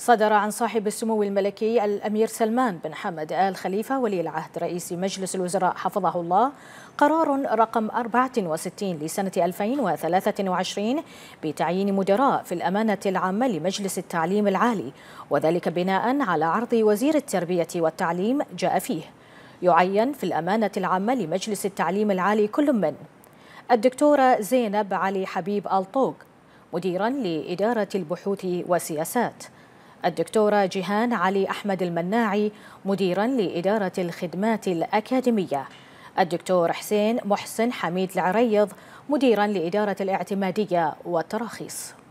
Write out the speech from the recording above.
صدر عن صاحب السمو الملكي الأمير سلمان بن حمد آل خليفة ولي العهد رئيس مجلس الوزراء حفظه الله قرار رقم 64 لسنة 2023 بتعيين مدراء في الأمانة العامة لمجلس التعليم العالي وذلك بناء على عرض وزير التربية والتعليم جاء فيه يعين في الأمانة العامة لمجلس التعليم العالي كل من الدكتورة زينب علي حبيب الطوق مديرا لإدارة البحوث والسياسات الدكتورة جيهان علي أحمد المناعي مديرا لإدارة الخدمات الأكاديمية الدكتور حسين محسن حميد العريض مديرا لإدارة الاعتمادية والتراخيص